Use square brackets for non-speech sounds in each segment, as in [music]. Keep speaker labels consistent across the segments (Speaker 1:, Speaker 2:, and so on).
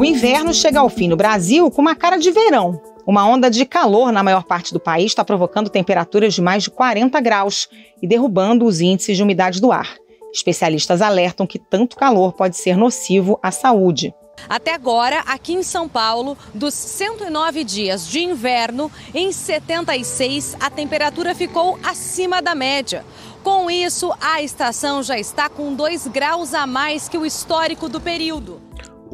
Speaker 1: O inverno chega ao fim no Brasil com uma cara de verão. Uma onda de calor na maior parte do país está provocando temperaturas de mais de 40 graus e derrubando os índices de umidade do ar. Especialistas alertam que tanto calor pode ser nocivo à saúde. Até agora, aqui em São Paulo, dos 109 dias de inverno, em 76 a temperatura ficou acima da média. Com isso, a estação já está com 2 graus a mais que o histórico do período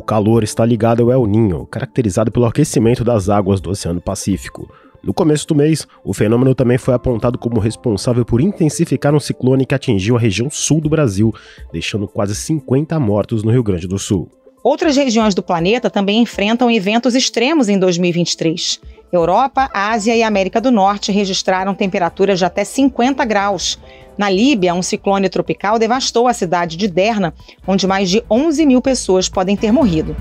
Speaker 2: calor está ligado ao El Ninho, caracterizado pelo aquecimento das águas do Oceano Pacífico. No começo do mês, o fenômeno também foi apontado como responsável por intensificar um ciclone que atingiu a região sul do Brasil, deixando quase 50 mortos no Rio Grande do Sul.
Speaker 1: Outras regiões do planeta também enfrentam eventos extremos em 2023. Europa, Ásia e América do Norte registraram temperaturas de até 50 graus. Na Líbia, um ciclone tropical devastou a cidade de Derna, onde mais de 11 mil pessoas podem ter morrido.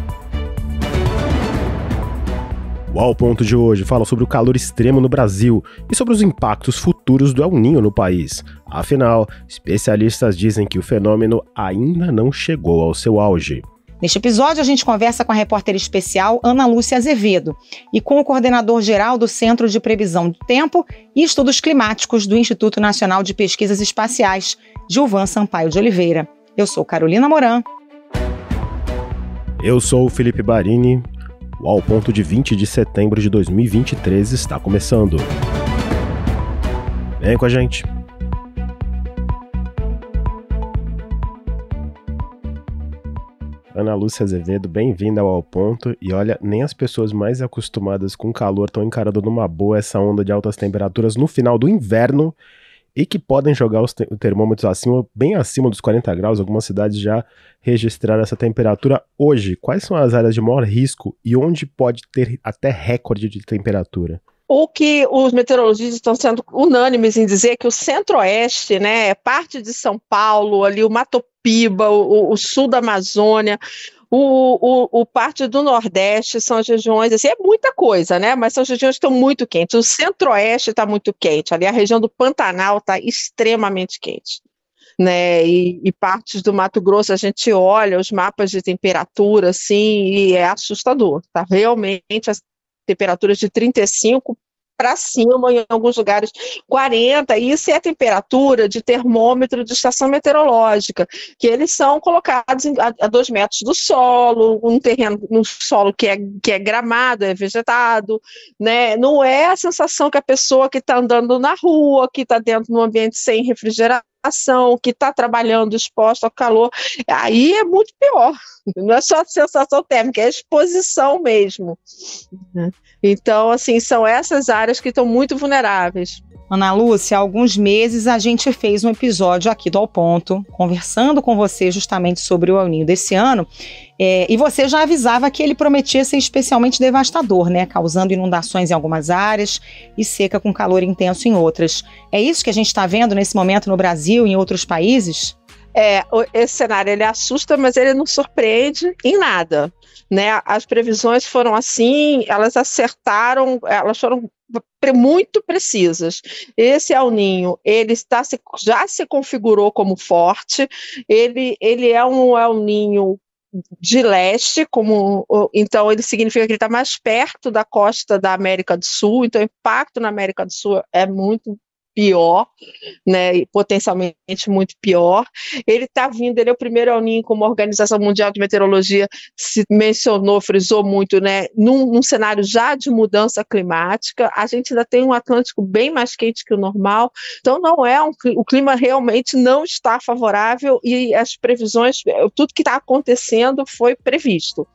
Speaker 2: O Ao Ponto de hoje fala sobre o calor extremo no Brasil e sobre os impactos futuros do El Ninho no país. Afinal, especialistas dizem que o fenômeno ainda não chegou ao seu auge.
Speaker 1: Neste episódio, a gente conversa com a repórter especial Ana Lúcia Azevedo e com o coordenador geral do Centro de Previsão do Tempo e Estudos Climáticos do Instituto Nacional de Pesquisas Espaciais, Gilvan Sampaio de Oliveira. Eu sou Carolina Moran.
Speaker 2: Eu sou o Felipe Barini. O Ao Ponto de 20 de setembro de 2023 está começando. Vem com a gente. Ana Lúcia Azevedo, bem-vinda ao Ao Ponto. E olha, nem as pessoas mais acostumadas com calor estão encarando numa boa essa onda de altas temperaturas no final do inverno e que podem jogar os te termômetros acima, bem acima dos 40 graus. Algumas cidades já registraram essa temperatura hoje. Quais são as áreas de maior risco e onde pode ter até recorde de temperatura?
Speaker 3: o que os meteorologistas estão sendo unânimes em dizer é que o centro-oeste, né, parte de São Paulo, ali o Mato Piba, o, o sul da Amazônia, o, o, o, parte do Nordeste são as regiões, assim, é muita coisa, né? Mas são as regiões que estão muito quentes. O Centro-Oeste está muito quente, ali a região do Pantanal está extremamente quente. Né, e, e, partes do Mato Grosso a gente olha os mapas de temperatura assim e é assustador, tá? Realmente temperaturas de 35 para cima, em alguns lugares 40, isso é a temperatura de termômetro de estação meteorológica, que eles são colocados a, dois metros do solo, um terreno, um solo que é, que é gramado, é vegetado, né? Não é a sensação que a pessoa que está andando na rua, que está dentro de um ambiente sem refrigeração, ação, que está trabalhando exposto ao calor, aí é muito pior. Não é só a sensação térmica, é a exposição
Speaker 1: mesmo. Uhum. Então, assim, são essas áreas que estão muito vulneráveis. Ana Lúcia, há alguns meses a gente fez um episódio aqui do Ao Ponto, conversando com você justamente sobre o El Ninho desse ano. É, e você já avisava que ele prometia ser especialmente devastador, né? Causando inundações em algumas áreas e seca com calor intenso em outras. É isso que a gente está vendo nesse momento no Brasil e em outros países? É,
Speaker 3: esse cenário ele assusta, mas ele não surpreende em nada. Né? As previsões foram assim, elas acertaram, elas foram muito precisas. Esse El Ninho, ele está se, já se configurou como forte, ele, ele é um El Ninho de leste, como então ele significa que ele está mais perto da costa da América do Sul, então o impacto na América do Sul é muito pior, né, potencialmente muito pior. Ele está vindo, ele é o primeiro El Ninho, como a Organização Mundial de Meteorologia se mencionou, frisou muito, né, num, num, cenário já de mudança climática. A gente ainda tem um Atlântico bem mais quente que o normal, então não é um, o clima realmente não está favorável e as previsões, é, tudo que está acontecendo foi previsto.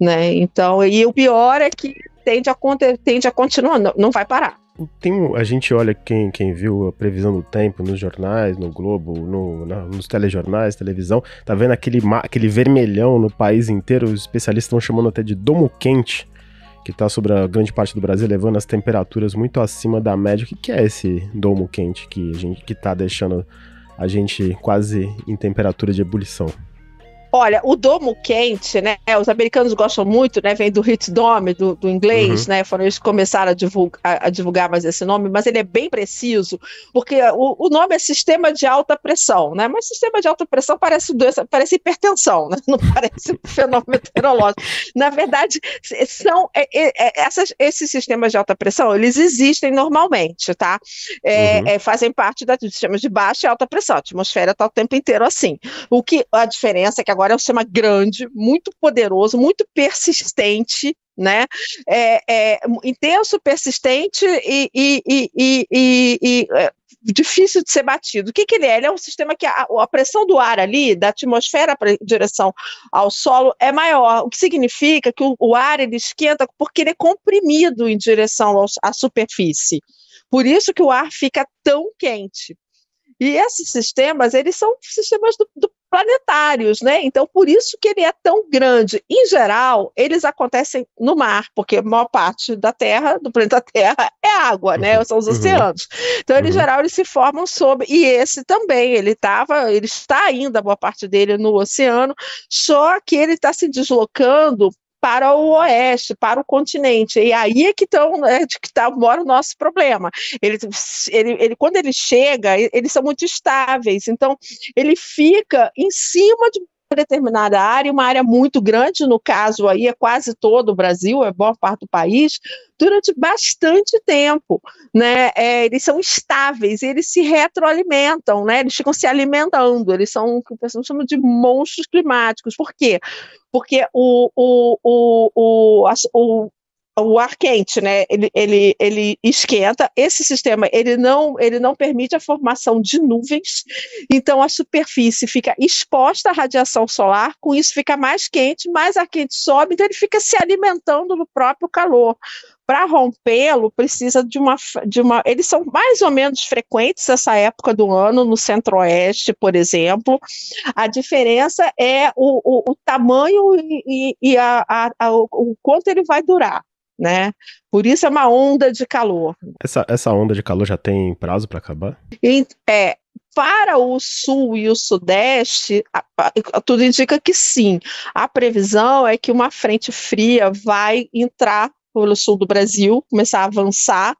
Speaker 3: Né? Então, e o pior é que tende a, tende a continuar, não, não vai parar
Speaker 2: tem, a gente olha quem, quem viu a previsão do tempo nos jornais, no Globo, no, na, nos telejornais, televisão, tá vendo aquele, aquele vermelhão no país inteiro, os especialistas estão chamando até de domo quente, que tá sobre a grande parte do Brasil, levando as temperaturas muito acima da média. O que, que é esse domo quente que, a gente, que tá deixando a gente quase em temperatura de ebulição?
Speaker 3: Olha, o domo quente, né? Os americanos gostam muito, né? Vem do hit dome, do, do inglês, uhum. né? Foram eles que começaram a divulgar, a, a divulgar, mais esse nome, mas ele é bem preciso, porque o, o, nome é sistema de alta pressão, né? Mas sistema de alta pressão parece doença, parece hipertensão, né? [laughs] Não parece fenômeno meteorológico. Na verdade, são é, é, é, essas, esses sistemas de alta pressão, eles existem normalmente, tá? É, uhum. É, fazem parte dos sistemas de baixa e alta pressão. A atmosfera está o tempo inteiro assim. O que a diferença é que agora agora é um sistema grande, muito poderoso, muito persistente, né? É, é intenso, persistente e, e, e, e é difícil de ser batido. O que, que ele é? Ele é um sistema que a, a pressão do ar ali, da atmosfera em direção ao solo, é maior, o que significa que o, o ar ele esquenta porque ele é comprimido em direção ao, à superfície. Por isso que o ar fica tão quente. E esses sistemas, eles são sistemas do, do planetários, né? Então, por isso que ele é tão grande. Em geral, eles acontecem no mar, porque a maior parte da Terra, do planeta [laughs] Terra, é água, né? São os uhum. oceanos. Então, uhum. em geral, eles se formam sobre. E esse também, ele estava, ele está ainda, boa parte dele, no oceano, só que ele está se deslocando para o oeste, para o continente. E aí é que estão, é, né, que tá, mora o nosso problema. Ele, ele, ele, quando ele chega, eles são muito estáveis, então ele fica em cima de determinada área, uma área muito grande, no caso aí é quase todo o Brasil, é boa parte do país, durante bastante tempo, né? É, eles são estáveis, eles se retroalimentam, né? Eles ficam se alimentando, eles são o que o pessoal chama de monstros climáticos. Por quê? Porque o, o, o, o, o o ar quente, né? Ele, ele, ele esquenta. Esse sistema ele não, ele não permite a formação de nuvens, então a superfície fica exposta à radiação solar, com isso fica mais quente, mais ar quente sobe, então ele fica se alimentando do próprio calor. Para rompê-lo, precisa de uma, de uma. Eles são mais ou menos frequentes essa época do ano, no centro-oeste, por exemplo. A diferença é o, o, o tamanho e, e a, a, a, o quanto ele vai durar né? Por isso é uma onda de calor.
Speaker 2: Essa, essa onda de calor já tem prazo para acabar?
Speaker 3: E, é, para o sul e o sudeste, tudo indica que sim. A previsão é que uma frente fria vai entrar pelo sul do Brasil, começar a avançar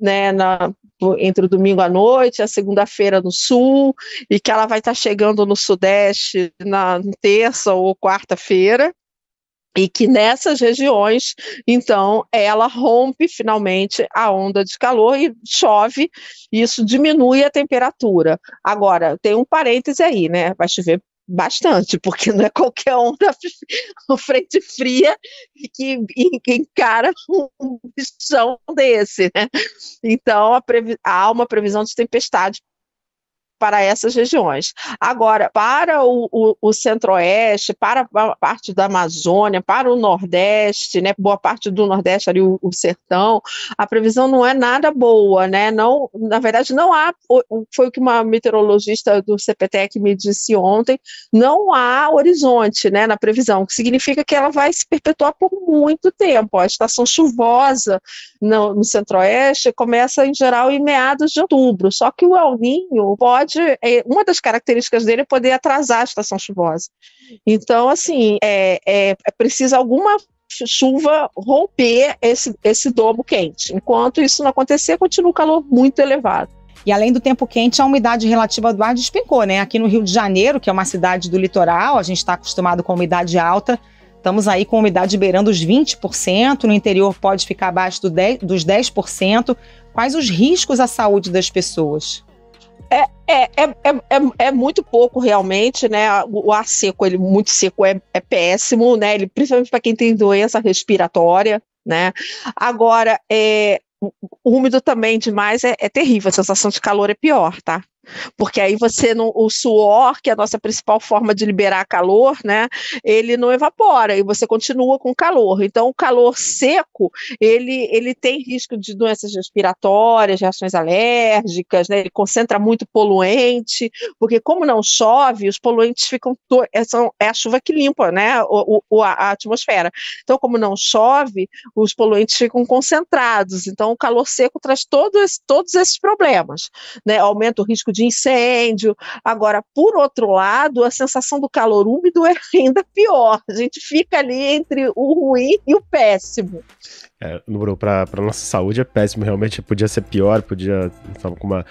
Speaker 3: né, na, entre o domingo à noite, a segunda-feira no sul, e que ela vai estar chegando no sudeste na terça ou quarta-feira, e que nessas regiões, então, ela rompe finalmente a onda de calor e chove, e isso diminui a temperatura. Agora, tem um parêntese aí, né? Vai chover bastante, [laughs] porque não é qualquer onda [laughs] frente fria que, encara [laughs] um bichão desse, né? Então, a há uma previsão de tempestade para essas regiões. Agora, para o, o, o centro-oeste, para a parte da Amazônia, para o Nordeste, né, boa parte do Nordeste ali, o, o sertão, a previsão não é nada boa, né? Não, na verdade, não há. Foi o que uma meteorologista do CPTEC me disse ontem: não há horizonte né, na previsão, o que significa que ela vai se perpetuar por muito tempo. A estação chuvosa no, no centro-oeste começa em geral em meados de outubro, só que o El Ninho pode pode, é, uma das características dele é poder atrasar a estação chuvosa. Então, assim, é, é, é precisa alguma chuva
Speaker 1: romper esse, esse dobo quente. Enquanto isso não acontecer, continua o calor muito elevado. E além do tempo quente, a umidade relativa do ar despencou, né? Aqui no Rio de Janeiro, que é uma cidade do litoral, a gente está acostumado com umidade alta, estamos aí com umidade beirando os 20%, no interior pode ficar abaixo do 10, dos 10%. Quais os riscos à saúde das pessoas? É, é, é, é, é, muito pouco realmente, né?
Speaker 3: O, ar seco, ele muito seco é, é péssimo, né? Ele, principalmente para quem tem doença respiratória, né? Agora, é, úmido também demais é, é terrível, a sensação de calor é pior, tá? porque aí você não, o suor, que é a nossa principal forma de liberar calor, né, ele não evapora e você continua com calor. Então, o calor seco, ele, ele tem risco de doenças respiratórias, reações alérgicas, né, ele concentra muito poluente, porque como não chove, os poluentes ficam, é, são, é a chuva que limpa, né, o, o a atmosfera. Então, como não chove, os poluentes ficam concentrados, então o calor seco traz todos, todos esses problemas, né, aumenta o risco de de incêndio. Agora, por outro lado, a sensação do calor úmido é [laughs] ainda pior. A gente fica ali entre o ruim e o péssimo.
Speaker 2: É, Bruno, para nossa saúde é péssimo, realmente podia ser pior, podia estar com uma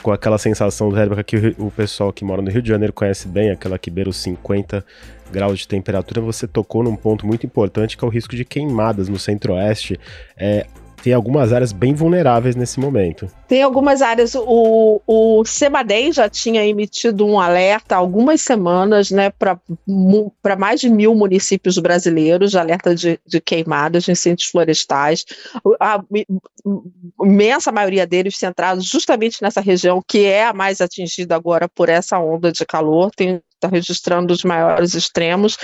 Speaker 2: com aquela sensação térmica que o pessoal que mora no Rio de Janeiro conhece bem, aquela que beira os 50 graus de temperatura, você tocou num ponto muito importante que é o risco de queimadas no centro-oeste. É, tem algumas áreas bem vulneráveis nesse momento.
Speaker 3: Tem algumas áreas. O, o Semadei já tinha emitido um alerta há algumas semanas, né, para mais de mil municípios brasileiros, de alerta de, de queimadas de incêndios florestais. A imensa maioria deles centrados justamente nessa região que é a mais atingida agora por essa onda de calor. Tem está registrando os maiores extremos.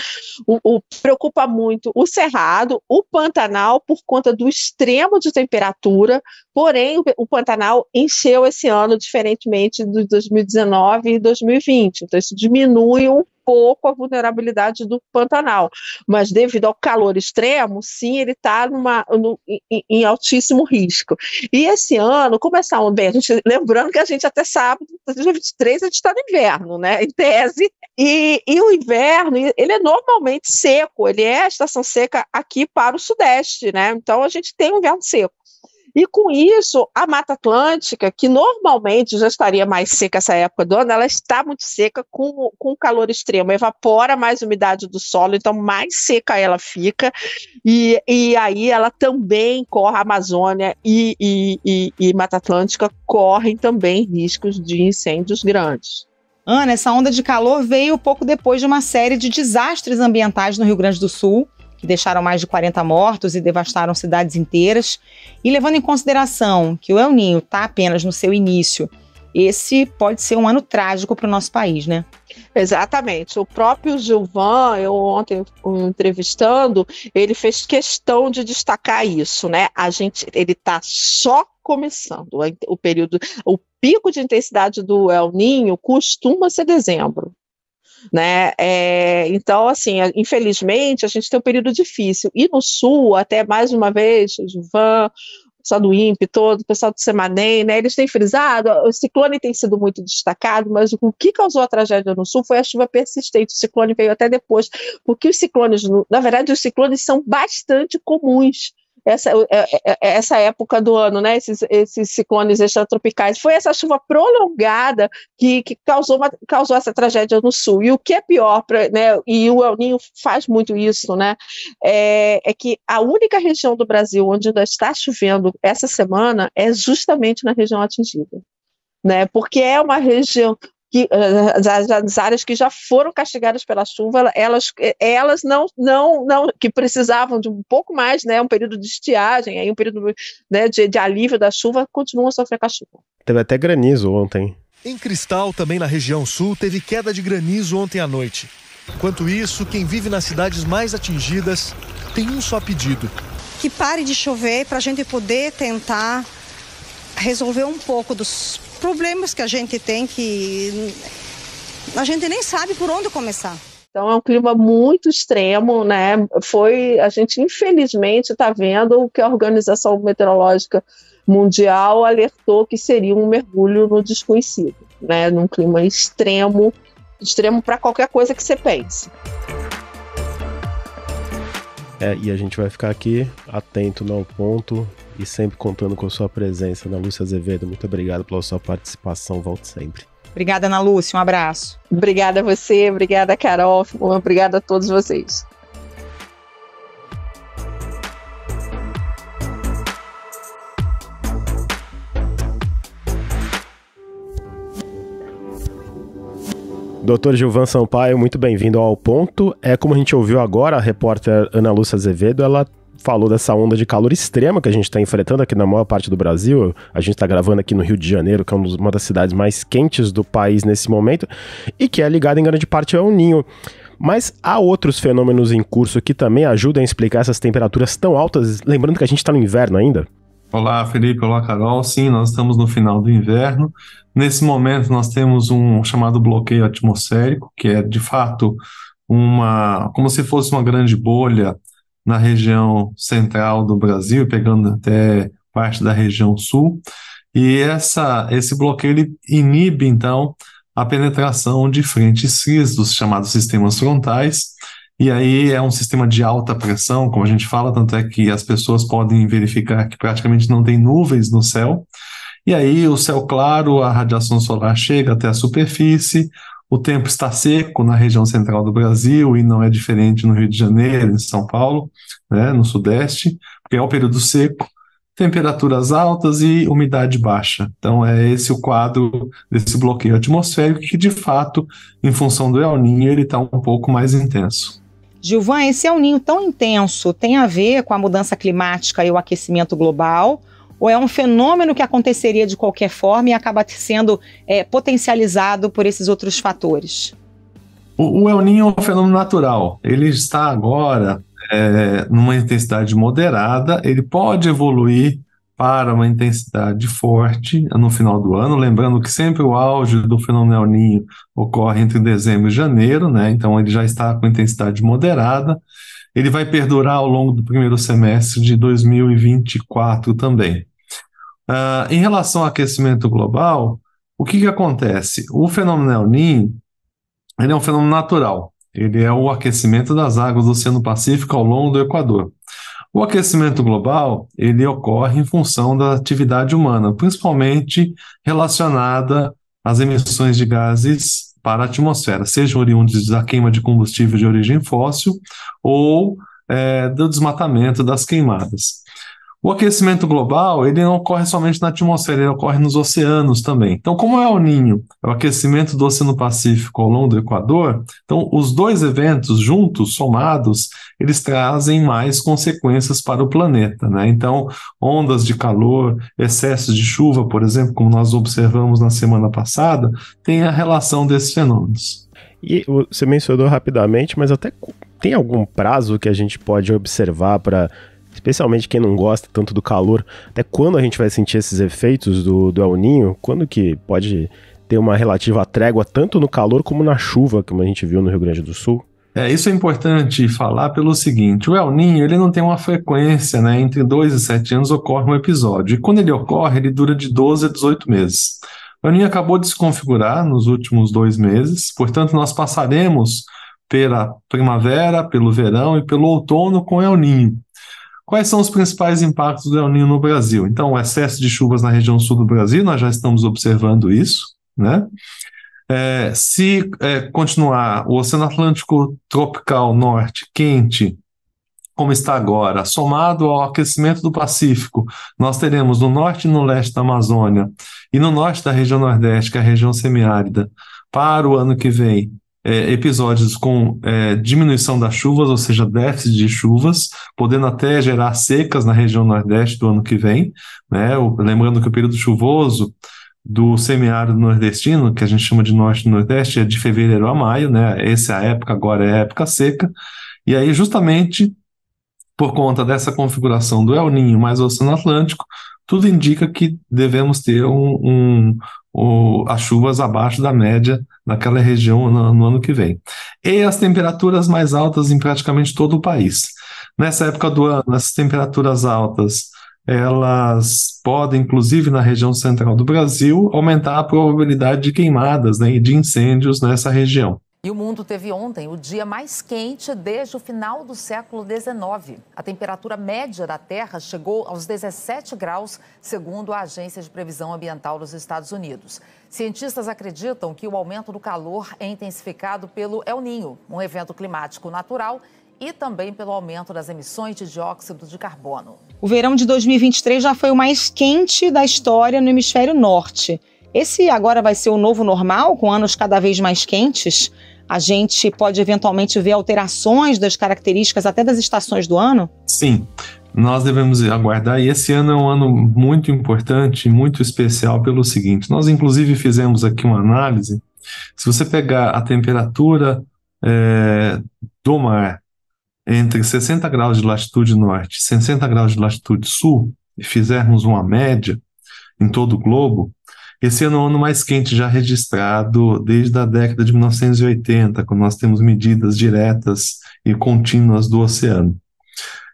Speaker 3: O, o, preocupa muito o Cerrado, o Pantanal, por conta do extremo de temperatura, porém, o, o Pantanal encheu esse ano, diferentemente de 2019 e 2020. Então, isso diminui um pouco a vulnerabilidade do Pantanal, mas devido ao calor extremo, sim, ele está no, em, em, altíssimo risco. E esse ano, começaram é bem, a gente, lembrando que a gente até sábado, dia 23, a gente está no inverno, né, em tese, e, e o inverno, ele é normalmente seco, ele é a estação seca aqui para o sudeste, né, então a gente tem um inverno seco. E com isso, a Mata Atlântica, que normalmente já estaria mais seca essa época do ano, ela está muito seca com, com calor extremo, evapora mais umidade do solo, então mais seca ela fica, e, e aí ela também corre, a Amazônia e, e, e, e Mata Atlântica
Speaker 1: correm também riscos de incêndios grandes. Ana, essa onda de calor veio pouco depois de uma série de desastres ambientais no Rio Grande do Sul, que deixaram mais de 40 mortos e devastaram cidades inteiras. E levando em consideração que o El Ninho está apenas no seu início, esse pode ser um ano trágico para o nosso país, né? Exatamente. O próprio Gilvan, eu ontem entrevistando, ele fez questão
Speaker 3: de destacar isso, né? A gente, ele está só começando o período, o pico de intensidade do El Ninho costuma ser dezembro né? É, então, assim, infelizmente, a gente tem um período difícil. E no Sul, até mais uma vez, Van, pessoal do INPE todo, o pessoal do Semanem, né, eles têm frisado, o ciclone tem sido muito destacado, mas o que causou a tragédia no sul foi a chuva persistente, o ciclone veio até depois, porque os ciclones, na verdade, os ciclones são bastante comuns, essa, é, é, é, essa época do ano, né? Esses, esses ciclones extratropicais. Foi essa chuva prolongada que, que causou, uma, causou essa tragédia no sul. E o que é pior, pra, né? E o El Ninho faz muito isso, né? É, é que a única região do Brasil onde ainda está chovendo essa semana é justamente na região atingida né? Porque é uma região, que eh, as, áreas que já foram castigadas pela chuva, elas, eh, elas não, não, não, que precisavam de um pouco mais, né, um período de estiagem, aí um período né, de, de alívio da chuva, continuam a sofrer com a chuva.
Speaker 2: Teve até granizo ontem. Em
Speaker 4: Cristal, também na região sul, teve queda de granizo ontem à noite. Enquanto isso, quem vive nas cidades mais atingidas tem um só pedido:
Speaker 1: que pare de chover para a gente poder tentar resolver um pouco dos problemas que a gente tem que a gente nem sabe por onde começar.
Speaker 3: Então é um clima muito extremo, né? Foi a gente infelizmente está vendo o que a Organização Meteorológica Mundial alertou que seria um mergulho no desconhecido, né? Num clima extremo, extremo para qualquer coisa que você pense.
Speaker 2: É, e a gente vai ficar aqui atento no ponto, e sempre contando com a sua presença. Ana Lúcia Azevedo, muito obrigado pela sua participação. Volte sempre.
Speaker 1: Obrigada, Ana Lúcia. Um abraço. Obrigada a você, obrigada, Carol. Obrigada a todos vocês.
Speaker 2: Doutor Gilvan Sampaio, muito bem-vindo ao Ponto. É como a gente ouviu agora, a repórter Ana Lúcia Azevedo, ela falou dessa onda de calor extrema que a gente está enfrentando aqui na maior parte do Brasil. A gente está gravando aqui no Rio de Janeiro, que é uma das cidades mais quentes do país nesse momento, e que é ligada em grande parte ao Ninho. Mas há outros fenômenos em curso que também ajudam a explicar essas temperaturas tão altas, lembrando que a gente está no inverno ainda.
Speaker 4: Olá, Felipe. Olá, Carol. Sim, nós estamos no final do inverno. Nesse momento, nós temos um chamado bloqueio atmosférico, que é de fato uma, como se fosse uma grande bolha na região central do Brasil, pegando até parte da região sul. E essa, esse bloqueio ele inibe, então, a penetração de frentes frias dos chamados sistemas frontais. E aí é um sistema de alta pressão, como a gente fala, tanto é que as pessoas podem verificar que praticamente não tem nuvens no céu. E aí o céu claro, a radiação solar chega até a superfície, o tempo está seco na região central do Brasil e não é diferente no Rio de Janeiro, em São Paulo, né, no Sudeste, porque é o período seco, temperaturas altas e umidade baixa. Então é esse o quadro desse bloqueio atmosférico que, de fato, em função do El Ninho, ele está um pouco mais intenso.
Speaker 1: Gilvan, esse El Ninho tão intenso tem a ver com a mudança climática e o aquecimento global ou é um fenômeno que aconteceria de qualquer forma e acaba sendo é, potencializado por esses outros fatores?
Speaker 4: O, o El Ninho é um fenômeno natural. Ele está agora é, numa intensidade moderada, ele pode evoluir para uma intensidade forte no final do ano, lembrando que sempre o auge do fenômeno El Ninho ocorre entre dezembro e janeiro, né? Então ele já está com intensidade moderada. Ele vai perdurar ao longo do primeiro semestre de 2024 também. Ah, em relação ao aquecimento global, o que, que acontece? O fenômeno El Niño ele é um fenômeno natural. Ele é o aquecimento das águas do Oceano Pacífico ao longo do Equador. O aquecimento global ele ocorre em função da atividade humana, principalmente relacionada às emissões de gases para a atmosfera, sejam oriundos da queima de combustível de origem fóssil ou é, do desmatamento das queimadas. O aquecimento global, ele não ocorre somente na atmosfera, ele ocorre nos oceanos também. Então, como é o Ninho, é o aquecimento do Oceano Pacífico ao longo do Equador, então os dois eventos juntos, somados, eles trazem mais consequências para o planeta, né? Então, ondas de calor, excessos de chuva, por exemplo, como nós
Speaker 2: observamos na semana passada, tem a relação desses fenômenos. E você mencionou rapidamente, mas até tem algum prazo que a gente pode observar para especialmente quem não gosta tanto do calor, até quando a gente vai sentir esses efeitos do, do El Ninho? Quando que pode ter uma relativa trégua tanto no calor como na chuva, como a gente viu no Rio Grande do Sul?
Speaker 4: É, isso é importante falar pelo seguinte: o El Ninho ele não tem uma frequência, né? Entre 2 e 7 anos ocorre um episódio. E quando ele ocorre, ele dura de 12 a 18 meses. O El Ninho acabou de se configurar nos últimos dois meses, portanto, nós passaremos pela primavera, pelo verão e pelo outono com El Ninho. Quais são os principais impactos do El Nino no Brasil? Então, o excesso de chuvas na região sul do Brasil, nós já estamos observando isso, né? É, se é, continuar o Oceano Atlântico Tropical Norte quente, como está agora, somado ao aquecimento do Pacífico, nós teremos no norte e no leste da Amazônia e no norte da região nordeste, que é a região semiárida, para o ano que vem, é, episódios com é, diminuição das chuvas, ou seja, déficit de chuvas, podendo até gerar secas na região nordeste do ano que vem. Né? lembrando que o período chuvoso do semiárido nordestino, que a gente chama de norte nordeste, é de fevereiro a maio, né? Essa é a época, agora é a época seca. E aí, justamente por conta dessa configuração do El Ninho mais o Oceano Atlântico, tudo indica que devemos ter um, um, o, as chuvas abaixo da média naquela região no, no ano que vem. E as temperaturas mais altas em praticamente todo o país. Nessa época do ano, as temperaturas altas elas podem, inclusive na região central do Brasil, aumentar a probabilidade de queimadas né, e de incêndios nessa região.
Speaker 1: E o mundo teve ontem o dia mais quente desde o final do século XIX. A temperatura média da Terra chegou aos 17 graus, segundo a Agência de Previsão Ambiental dos Estados Unidos. Cientistas acreditam que o aumento do calor é intensificado pelo El Ninho, um evento climático natural e também pelo aumento das emissões de dióxido de carbono. O verão de 2023 já foi o mais quente da história no hemisfério norte. Esse agora vai ser o novo normal, com anos cada vez mais quentes? a gente pode eventualmente ver alterações das características até das estações do ano?
Speaker 4: Sim. Nós devemos aguardar, e esse ano é um ano muito importante, muito especial pelo seguinte: nós, inclusive, fizemos aqui uma análise. Se você pegar a temperatura é, do mar entre 60 graus de latitude norte e 60 graus de latitude sul, e fizermos uma média em todo o globo, esse ano é o ano mais quente já registrado desde a década de 1980, quando nós temos medidas diretas e contínuas do oceano.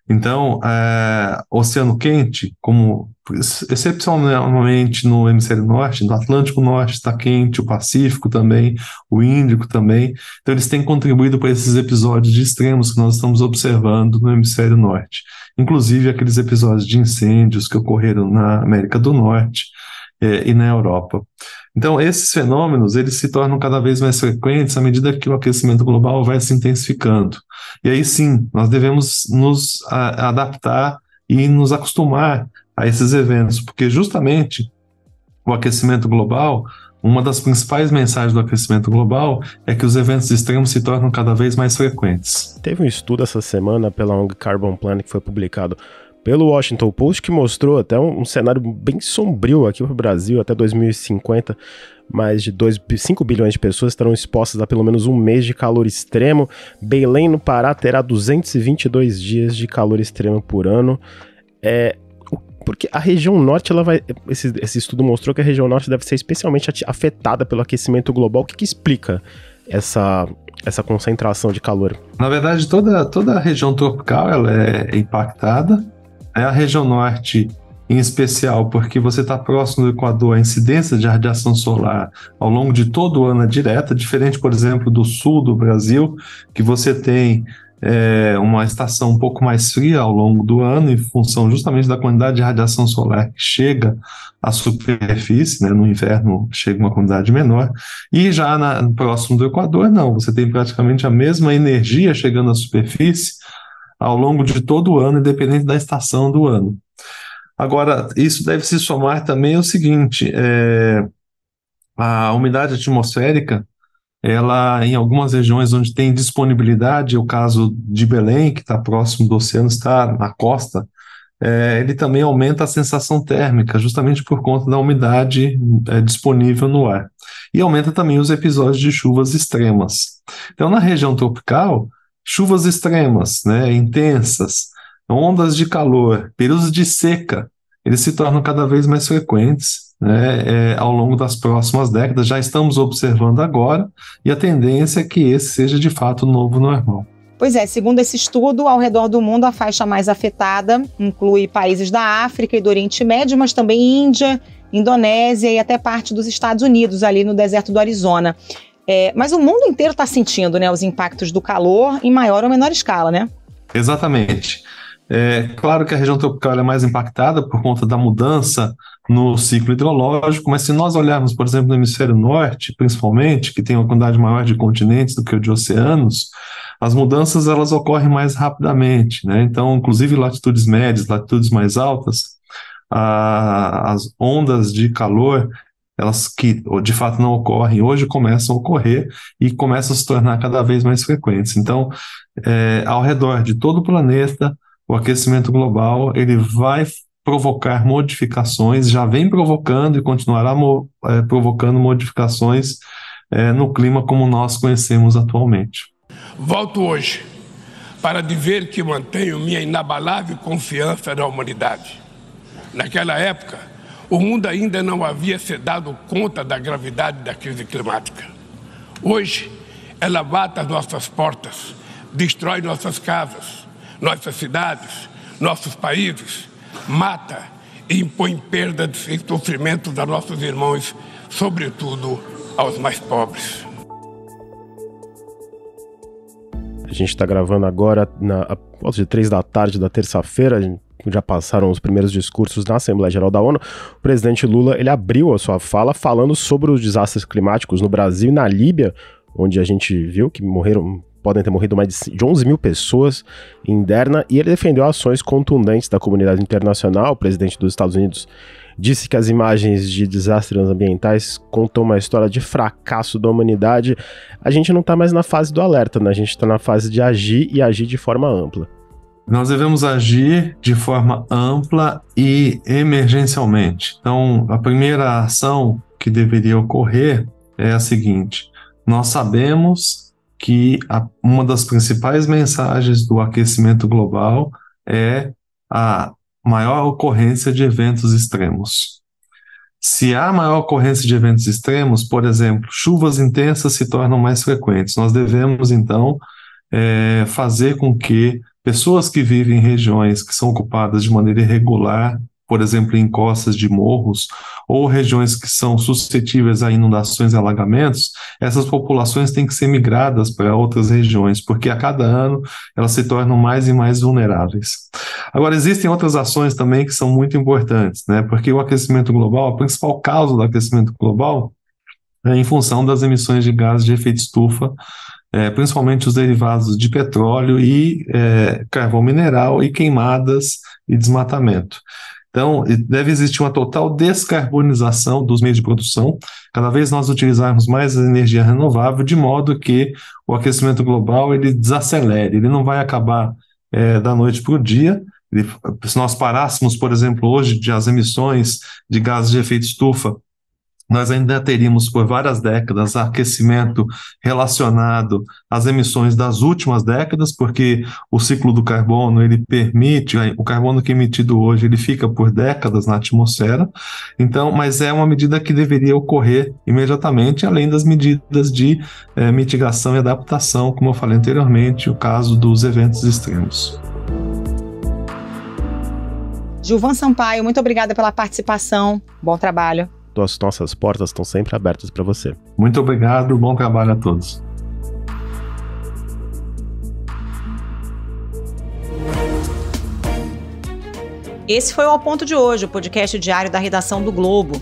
Speaker 4: Então, é, oceano quente, como excepcionalmente no hemisfério norte, no Atlântico Norte está quente, o Pacífico também, o Índico também. Então, eles têm contribuído para esses episódios de extremos que nós estamos observando no hemisfério norte. Inclusive aqueles episódios de incêndios que ocorreram na América do Norte é, e na Europa. Então, esses fenômenos eles se tornam cada vez mais frequentes à medida que o aquecimento global vai se intensificando. E aí sim, nós devemos nos adaptar e nos acostumar a esses eventos, porque justamente o aquecimento global, uma das principais mensagens do aquecimento global é que os eventos extremos se tornam
Speaker 2: cada vez mais frequentes. Teve um estudo essa semana pela ONG Carbon Planet que foi publicado pelo Washington Post, que mostrou até um, um cenário bem sombrio aqui para o Brasil até 2050. Mais de 2, 5 bilhões de pessoas estarão expostas a pelo menos um mês de calor extremo. Belém, no Pará, terá 222 dias de calor extremo por ano. É, porque a região norte, ela vai. Esse, esse estudo mostrou que a região norte deve ser especialmente afetada pelo aquecimento global. O que, que explica essa, essa concentração de calor?
Speaker 4: Na verdade, toda, toda a região tropical ela é impactada é a região norte em especial porque você está próximo do Equador, a incidência de radiação solar ao longo de todo o ano é direta, diferente, por exemplo, do sul do Brasil, que você tem é, uma estação um pouco mais fria ao longo do ano, em função justamente da quantidade de radiação solar que chega à superfície, né? no inverno chega uma quantidade menor, e já na, próximo do Equador, não, você tem praticamente a mesma energia chegando à superfície ao longo de todo o ano, independente da estação do ano. Agora, isso deve se somar também ao seguinte: é, a umidade atmosférica, ela em algumas regiões onde tem disponibilidade, o caso de Belém, que está próximo do oceano, está na costa, é, ele também aumenta a sensação térmica, justamente por conta da umidade é, disponível no ar. E aumenta também os episódios de chuvas extremas. Então, na região tropical, chuvas extremas, né, intensas, ondas de calor, períodos de seca, eles se tornam cada vez mais frequentes né, é, ao longo das próximas décadas. Já estamos observando agora e a tendência é que esse seja de fato o novo normal.
Speaker 1: Pois é, segundo esse estudo, ao redor do mundo a faixa mais afetada inclui países da África e do Oriente Médio, mas também Índia, Indonésia e até parte dos Estados Unidos, ali no deserto do Arizona. É, mas o mundo inteiro está sentindo né, os impactos do calor em maior ou menor escala, né?
Speaker 4: Exatamente. É, claro que a região tropical é mais impactada por conta da mudança no ciclo hidrológico, mas se nós olharmos, por exemplo, no hemisfério norte, principalmente, que tem uma quantidade maior de continentes do que o de oceanos, as mudanças elas ocorrem mais rapidamente, né? Então, inclusive latitudes médias, latitudes mais altas, a, as ondas de calor elas que de fato não ocorrem hoje começam a ocorrer e começam a se tornar cada vez mais frequentes. Então, é, ao redor de todo o planeta, o aquecimento global ele vai provocar modificações, já vem provocando e continuará mo, é, provocando modificações é, no clima como nós conhecemos atualmente.
Speaker 2: Volto hoje para dizer que mantenho minha inabalável confiança na humanidade. Naquela época, o mundo ainda não havia se dado conta da gravidade da crise climática. Hoje, ela bate as nossas portas, destrói nossas casas, nossas cidades, nossos países, mata e impõe perda e sofrimento a nossos irmãos, sobretudo aos mais pobres. A gente está gravando agora na volta de três da tarde da terça-feira já passaram os primeiros discursos na Assembleia Geral da ONU, o presidente Lula ele abriu a sua fala falando sobre os desastres climáticos no Brasil e na Líbia, onde a gente viu que morreram podem ter morrido mais de 11 mil pessoas em Derna, e ele defendeu ações contundentes da comunidade internacional. O presidente dos Estados Unidos disse que as imagens de desastres ambientais contam uma história de fracasso da humanidade. A gente não está mais na fase do alerta, né? a gente está na fase de agir e agir de forma ampla.
Speaker 4: Nós devemos agir de forma ampla e emergencialmente. Então, a primeira ação que deveria ocorrer é a seguinte: nós sabemos que a, uma das principais mensagens do aquecimento global é a maior ocorrência de eventos extremos. Se há maior ocorrência de eventos extremos, por exemplo, chuvas intensas se tornam mais frequentes. Nós devemos, então, é, fazer com que Pessoas que vivem em regiões que são ocupadas de maneira irregular, por exemplo, em encostas de morros, ou regiões que são suscetíveis a inundações e alagamentos, essas populações têm que ser migradas para outras regiões, porque a cada ano elas se tornam mais e mais vulneráveis. Agora, existem outras ações também que são muito importantes, né? porque o aquecimento global, a principal causa do aquecimento global, é em função das emissões de gases de efeito estufa é, principalmente os derivados de petróleo e é, carvão mineral e queimadas e desmatamento. Então, deve existir uma total descarbonização dos meios de produção, cada vez nós utilizarmos mais energia renovável, de modo que o aquecimento global ele desacelere, ele não vai acabar é, da noite para o dia. Ele, se nós parássemos, por exemplo, hoje, de as emissões de gases de efeito estufa nós ainda teríamos por várias décadas aquecimento relacionado às emissões das últimas décadas, porque o ciclo do carbono ele permite o carbono que é emitido hoje ele fica por décadas na atmosfera. Então, mas é uma medida que deveria ocorrer imediatamente, além das medidas de eh, mitigação e adaptação, como eu falei anteriormente, o caso dos eventos extremos.
Speaker 1: Gilvan Sampaio, muito obrigada pela participação. Bom trabalho
Speaker 2: as nossas portas estão sempre abertas para você. Muito obrigado, bom trabalho a todos.
Speaker 1: Esse foi o Ao Ponto de hoje, o podcast diário da redação do Globo.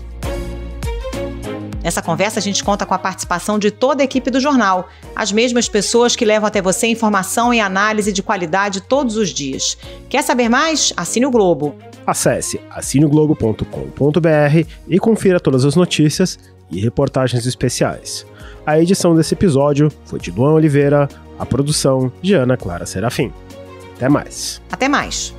Speaker 1: Nessa conversa, a gente conta com a participação de toda a equipe do jornal, as mesmas pessoas que levam até você informação e análise de qualidade todos os dias. Quer saber mais? Assine o
Speaker 2: Globo. Acesse assinoglobo.com.br e confira todas as notícias e reportagens especiais. A edição desse episódio foi de Luan Oliveira, a produção de Ana Clara Serafim. Até mais. Até mais.